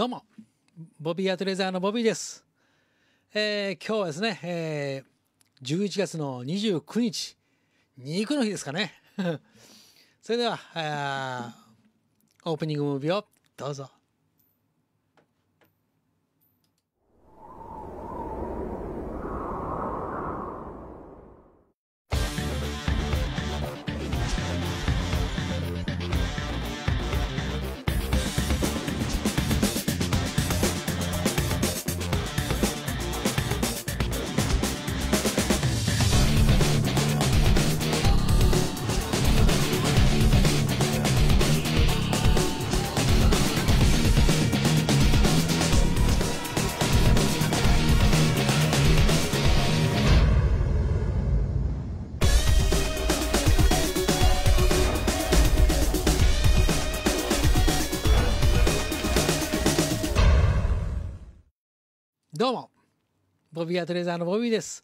どうも、ボビーアトレザーのボビーです。えー、今日はですね、えー、11月の29日、肉の日ですかね。それでは、オープニングムービーをどうぞ。ボビー・アトレーザーのボビーです。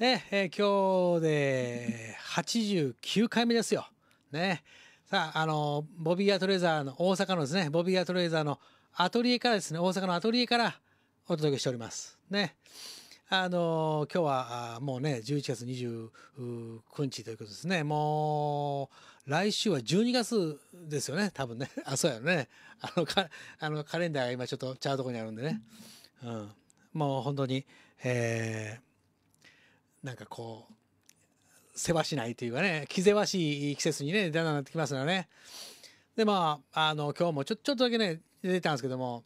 ね、えー、今日で89回目ですよ。ね。さあ、あの、ボビー・アトレーザーの大阪のですね、ボビー・アトレーザーのアトリエからですね、大阪のアトリエからお届けしております。ね。あの、今日はもうね、11月29日ということですね。もう、来週は12月ですよね、多分ね。あ、そうやね。あの、かあのカレンダーが今ちょっとチャートこにあるんでね。うん。もう本当に、えー、なんかこうせわしないというかね気ぜわしい季節にねだんだんなってきますよね。でまああの今日もちょちょっとだけね出てたんですけども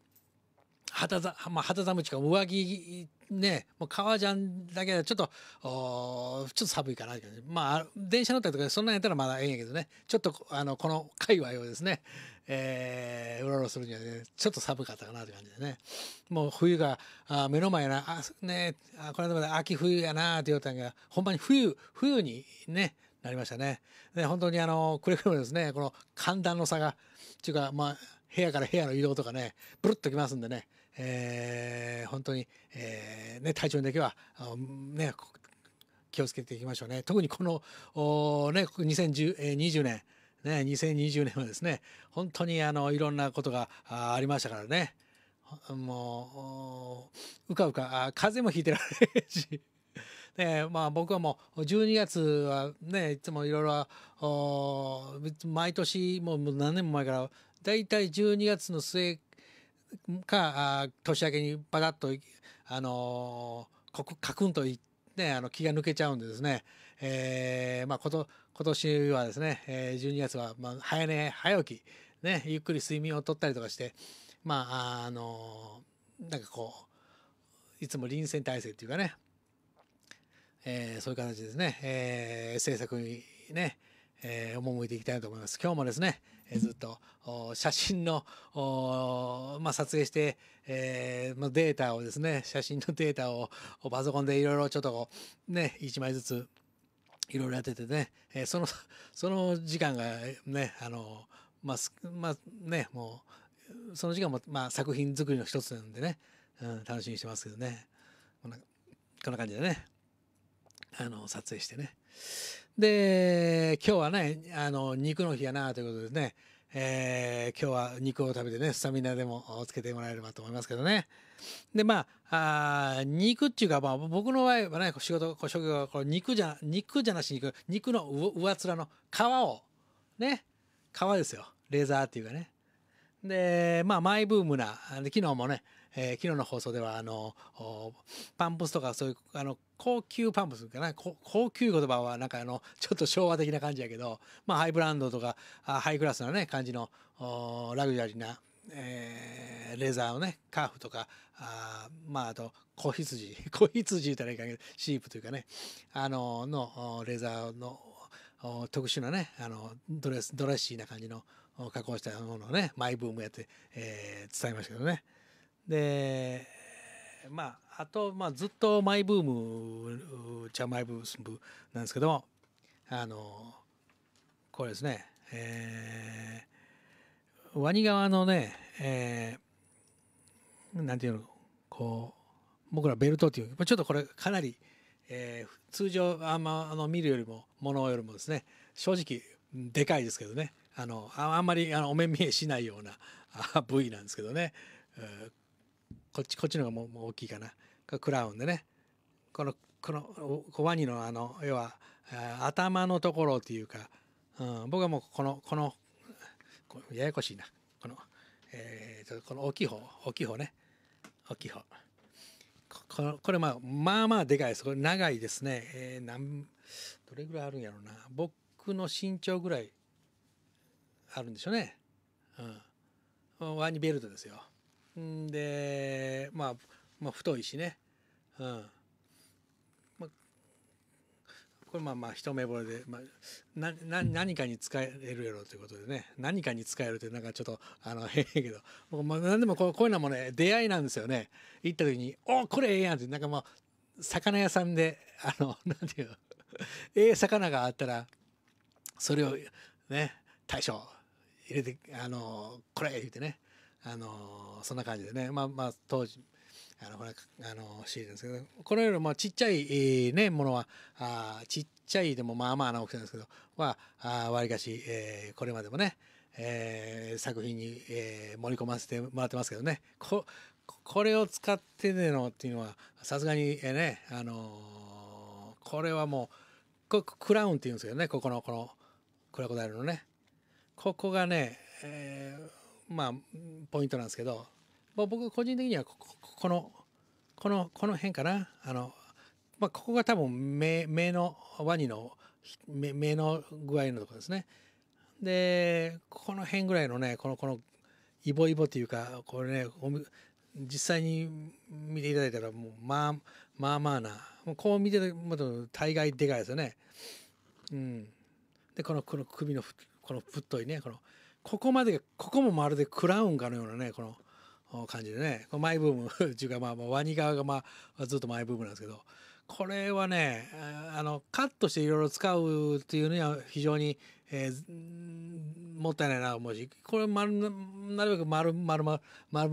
肌ざ、まあ、肌寒いか上着ねもう革ジャンだけちょっとおちょっと寒いかなまあ電車乗ったりとかそんなんやったらまだええんやけどねちょっとあのこの界隈をですね、えー、うろうろするにはね、ちょっと寒かったかなって感じでね。もう冬が、あ目の前やな、あ、ね、あこの間まで秋冬やなって言れたんが、ほんまに冬、冬にね、なりましたね。で、本当にあの、くれぐれもですね、この寒暖の差が、っていうか、まあ、部屋から部屋の移動とかね、ブルッときますんでね、えー、本当に、えー、ね、体調にだけは、あね、気をつけていきましょうね。特にこの、おね、2020年、ね、2020年はですね本当にあのいろんなことがありましたからねもううかうか風邪もひいてられるし。ねまあ、僕はもう12月はねいつもいろいろ毎年もう何年も前から大体12月の末か年明けにパタッと、あのー、カクンとね、あの気が抜けちゃうんでですね、えーまあ、こと今年はですね、え12月は、まあ早寝早起き、ね、ゆっくり睡眠をとったりとかして、まあ、あのなんかこう、いつも臨戦態勢っていうかね、えー、そういう形ですね、えー、制作にね、えー、赴いていきたいと思います。今日もですね、えー、ずっと写真の、まあ、撮影して、えーまあ、データをですね、写真のデータをパソコンでいろいろちょっとね、一枚ずついろいろやっててね、えー、その その時間がねあのまあ、まあ、ねもうその時間も、まあ、作品作りの一つなんでね、うん、楽しみにしてますけどねこんなこんな感じでねあの撮影してねで今日はねあの肉の日やなということでね、えー、今日は肉を食べてねスタミナでもつけてもらえればと思いますけどね。でまあ肉っていうか、まあ、僕の場合はね仕事職業は肉じゃ肉じゃなし肉肉の上面の皮をね皮ですよレーザーっていうかねでまあマイブームな昨日もね、えー、昨日の放送ではあのパンプスとかそういうあの高級パンプスかな高級言葉はなんかあのちょっと昭和的な感じやけど、まあ、ハイブランドとかハイクラスなね感じのラグジュアリーな、えーレザーのねカーフとかあまああと子羊 子羊言ったらいいかげシープというかねあののレザーの特殊なねあのドレスドレッシーな感じの加工したものをねマイブームやって、えー、伝えましたけどねでまああと、まあ、ずっとマイブームちゃマイブームなんですけどもあのこれですねえー、ワニ側のね、えなんていうのこう僕らベルトっていうちょっとこれかなり、えー、通常あ,、んまあの見るよりもものよりもですね正直でかいですけどねあのあんまりあのお目見えしないような部位なんですけどね、えー、こっちこっちの方がもも大きいかなクラウンでねこのこのワニのあの要は頭のところっていうか、うん、僕はもうこのこのややこしいなこの,、えー、この大きい方大きい方ね秋葉これまあまあまあでかいですこれ長いですね、えー、なんどれぐらいあるんやろうな僕の身長ぐらいあるんでしょうね、うん、ワニベルトですよんで、まあ、まあ太いしね、うん、これまあまあ一目惚れで、まあ、なな何かに使えるやろということでね何かに使えるってなんかちょっとあの変やけどまあ、何でもこうこういうのもね出会いなんですよね行った時に「おこれええやん」ってなんかもう魚屋さんであの んていうええ魚があったらそれをね大将入れて「あのこれ!」言ってねあのそんな感じでねまあまあ当時あのこれあのシリーズですけどこのよりもちっちゃい、ね、ものはあちっちゃいでもまあまあな大きさですけどはわりかし、えー、これまでもね、えー、作品に、えー、盛り込ませてもらってますけどねここれを使ってでのっていうのはさすがに、えー、ね、あのー、これはもうクラウンっていうんですけどねここのこのクラコダイルのねここがね、えー、まあポイントなんですけどまあ、僕個人的にはここのこのこの辺かなあの、まあ、ここが多分目目のワニの目目の具合のところですねでこの辺ぐらいのねこのこのイボイボというかこれね実際に見ていただいたらもうまあまあまあなこう見てると大概でかいですよね。うん、でこのこの首のこの太いねこのここまでここもまるでクラウンかのようなねこの感じでねこマイブーム っていうか、まあ、まあワニ側が、まあ、ずっとマイブームなんですけどこれはねあのカットしていろいろ使うっていうには非常に、えー、もったいないな思うしこれ丸なるべく丸丸丸丸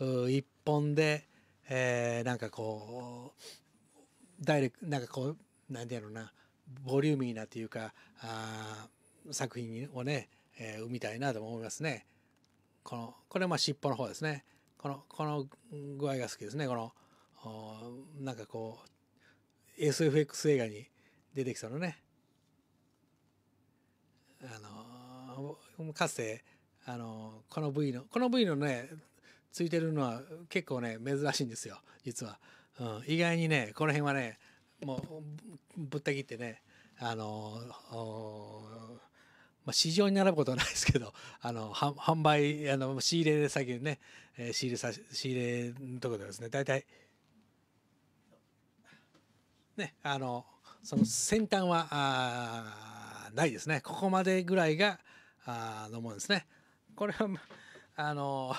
丸一本で、えー、なんかこうダイレクトなんかこう何て言うのなボリューミーなっていうかあ作品をね、えー、生みたいなと思いますね。このこれはまあ尻尾の方ですね。このこの具合が好きですねこのなんかこう SFX 映画に出てきたのねあのかつてあのこの部位のこの部位のねついてるのは結構ね珍しいんですよ実は、うん、意外にねこの辺はねもうぶった切ってねあのまあ、市場に並ぶことはないですけど あの販売あの仕入れ先にね、えー、仕入れさ仕入れのところでですね大体ねあのその先端はあないですねここまでぐらいがあのものですね。これはあの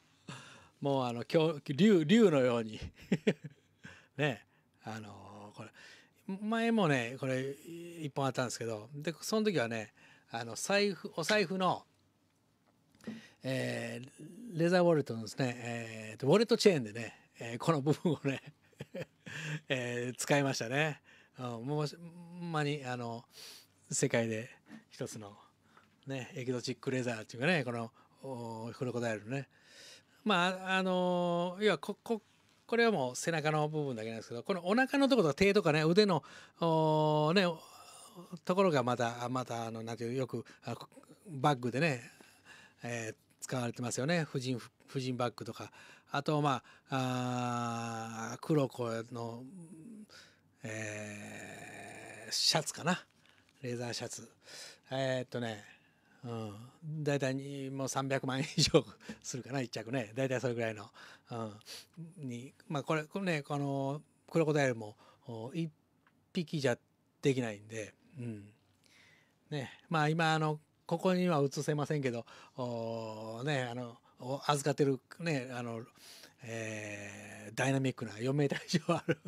もうあの竜竜のように ねあのこれ前もねこれ1本あったんですけどでその時はねあの財布お財布の、えー、レザーウォレットのですね、えー、ウォレットチェーンでね、えー、この部分をね えー、使いましたね。うもうほんまにあの世界で一つの、ね、エキゾチックレザーっていうかねこのクロコダイルのねまああの要はこここれはもう背中の部分だけなんですけどこのお腹のとことか手とかね腕のねところがまだまだあのなんていうよくバッグでね、えー、使われてますよね婦人婦人バッグとかあとまああ黒子の、えー、シャツかなレーザーシャツえー、っとねうん、大体もう300万円以上 するかな1着ね大体それぐらいの、うん、にまあこれこれねこのクロコダイルも1匹じゃできないんでうん。ね、まあ今、あの、ここには映せませんけど、おね、あの、お預かってるね、あの、えー、ダイナミックな4メーター以上ある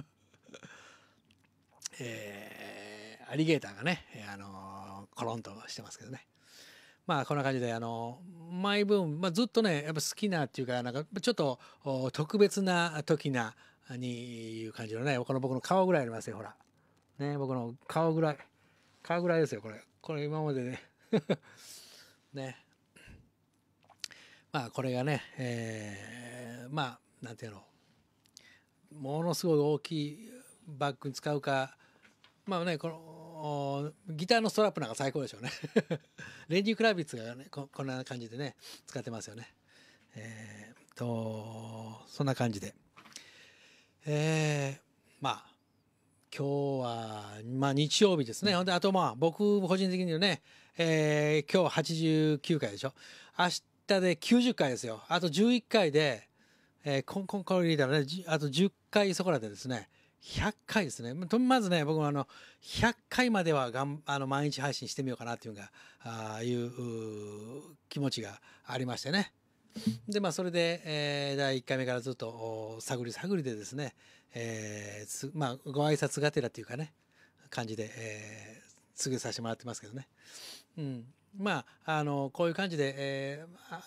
えー、アリゲーターがね、えあのコロンとしてますけどね。まあこんな感じで、あの毎分、まあ、ずっとね、やっぱ好きなっていうか、なんかちょっとお特別な時な、にいう感じのね、この僕の顔ぐらいありますよ、ほら。ね、僕の顔ぐらい。川いですよこれこれ今までね ねまあこれがね、えー、まあなんていうのものすごい大きいバッグに使うかまあねこのギターのストラップなんか最高でしょうね レンジクラビッツがねこんな感じでね使ってますよねえー、とそんな感じでえー、まあ今日は、まあ、日曜日ですね。ほんで、あとまあ、僕個人的にはね、えー、今日89回でしょ。明日で90回ですよ。あと11回で、えー、コンコンコリーダーね、あと10回そこらでですね、100回ですね。まずね、僕もあの、100回まではがんあの毎日配信してみようかなっていうが、あいう気持ちがありましてね。でまあそれで、えー、第1回目からずっと探り探りでですね、えーまあ、ご挨拶がてらというかね感じで、えー、告げさせてもらってますけどね、うん、まああのこういう感じで、え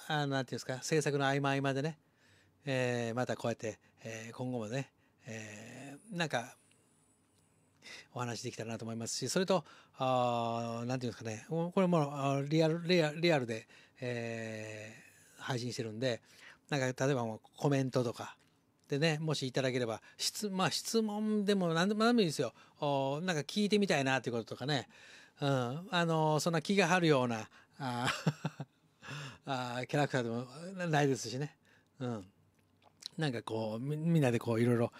ー、あなんていうんですか制作の合間合間でね、えー、またこうやって、えー、今後もね、えー、なんかお話できたらなと思いますしそれとあなんていうんですかねこれもリアルリアルで、えー配信してるんでなんか例えばもうコメントとかでねもしいただければ質,、まあ、質問でも何でもでもいいですよおなんか聞いてみたいなっていうこととかね、うん、あのそんな気が張るようなあ あキャラクターでもないですしね。うんなんかこうみんなでこういろいろ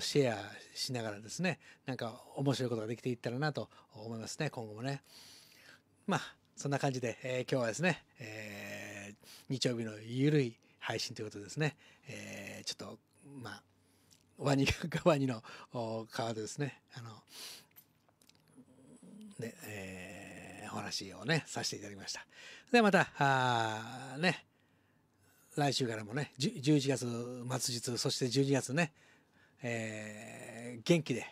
シェアしながらですねなんか面白いことができていったらなと思いますね今後もねまあそんな感じで、えー、今日はですね、えー日曜日のゆるい配信ということですね、えー、ちょっとまあワニが ワニの川でですねあのねえー、お話をねさせていただきましたでまたあね来週からもね11月末日そして12月ね、えー、元気で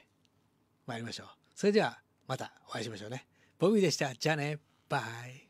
参りましょうそれではまたお会いしましょうねボビーでしたじゃあねバイ